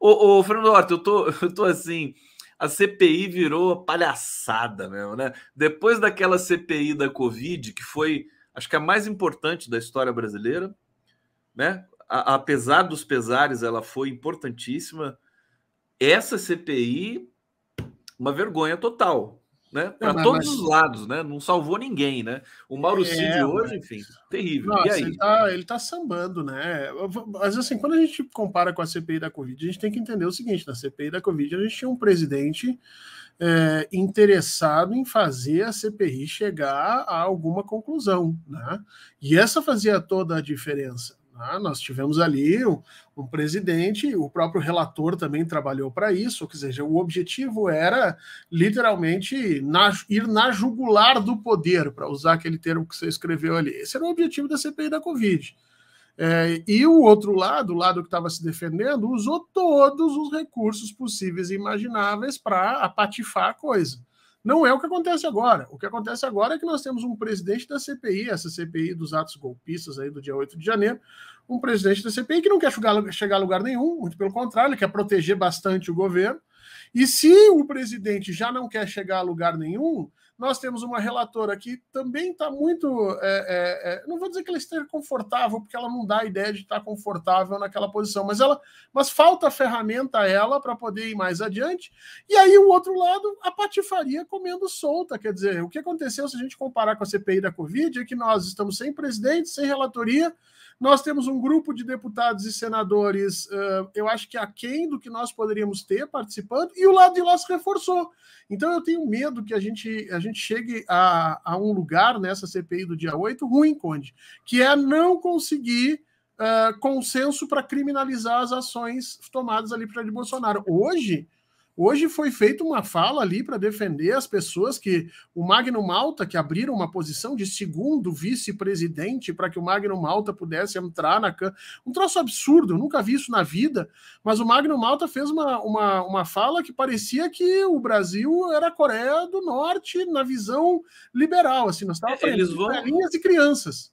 Ô, ô Fernando Horta, eu tô, eu tô assim. A CPI virou palhaçada mesmo, né? Depois daquela CPI da Covid, que foi, acho que a mais importante da história brasileira, né? A, apesar dos pesares, ela foi importantíssima. Essa CPI, uma vergonha total né? Para todos mas... os lados, né? Não salvou ninguém, né? O Mauro é, hoje, mas... enfim, terrível. Nossa, e aí? Ele tá, ele tá sambando, né? Mas assim, quando a gente compara com a CPI da Covid, a gente tem que entender o seguinte: na CPI da Covid, a gente tinha um presidente é, interessado em fazer a CPI chegar a alguma conclusão, né? E essa fazia toda a diferença. Ah, nós tivemos ali um, um, presidente, o próprio relator também trabalhou para isso, ou seja, o objetivo era literalmente na, ir na jugular do poder, para usar aquele termo que você escreveu ali. Esse era o objetivo da CPI da Covid. É, e o outro lado, o lado que estava se defendendo, usou todos os recursos possíveis e imagináveis para apatifar a coisa. Não é o que acontece agora. O que acontece agora é que nós temos um presidente da CPI, essa CPI dos atos golpistas aí do dia 8 de janeiro, um presidente da CPI que não quer chegar, a lugar nenhum, muito pelo contrário, ele quer proteger bastante o governo, e se o presidente já não quer chegar a lugar nenhum, nós temos uma relatora que também está muito. É, é, é, não vou dizer que ela esteja confortável, porque ela não dá a ideia de estar confortável naquela posição, mas ela, mas falta ferramenta a ela para poder ir mais adiante. E aí, o outro lado, a patifaria comendo solta. Quer dizer, o que aconteceu se a gente comparar com a CPI da Covid é que nós estamos sem presidente, sem relatoria, nós temos um grupo de deputados e senadores, uh, eu acho que aquém do que nós poderíamos ter participando, e o lado de lá se reforçou. Então eu tenho medo que a gente, a gente chegue a, a um lugar nessa CPI do dia 8 ruim, Conde, que é não conseguir. Uh, consenso para criminalizar as ações tomadas ali para de Bolsonaro. Hoje, Hoje foi feita uma fala ali para defender as pessoas que o Magno Malta, que abriram uma posição de segundo vice-presidente para que o Magno Malta pudesse entrar na Câmara. Um troço absurdo, eu nunca vi isso na vida, mas o Magno Malta fez uma, uma, uma fala que parecia que o Brasil era a Coreia do Norte na visão liberal, assim, nós é, estávamos aprendendo vão... velhinhas e crianças.